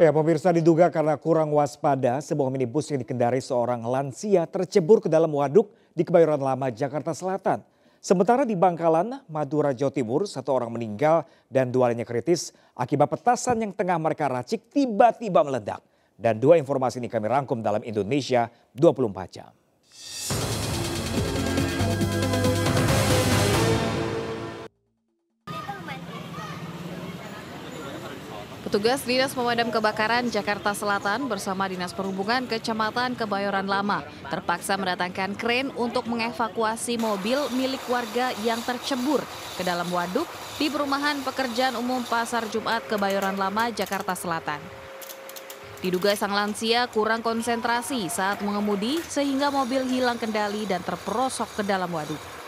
Ya, pemirsa diduga karena kurang waspada, sebuah minibus yang dikendari seorang lansia tercebur ke dalam waduk di Kebayoran Lama, Jakarta Selatan. Sementara di Bangkalan, Madura, Jawa Timur, satu orang meninggal dan dua lainnya kritis akibat petasan yang tengah mereka racik tiba-tiba meledak. Dan dua informasi ini kami rangkum dalam Indonesia 24 jam. Petugas Dinas Pemadam Kebakaran Jakarta Selatan bersama Dinas Perhubungan Kecamatan Kebayoran Lama terpaksa mendatangkan kren untuk mengevakuasi mobil milik warga yang tercebur ke dalam waduk di perumahan pekerjaan umum Pasar Jumat Kebayoran Lama, Jakarta Selatan. Diduga sang lansia kurang konsentrasi saat mengemudi sehingga mobil hilang kendali dan terperosok ke dalam waduk.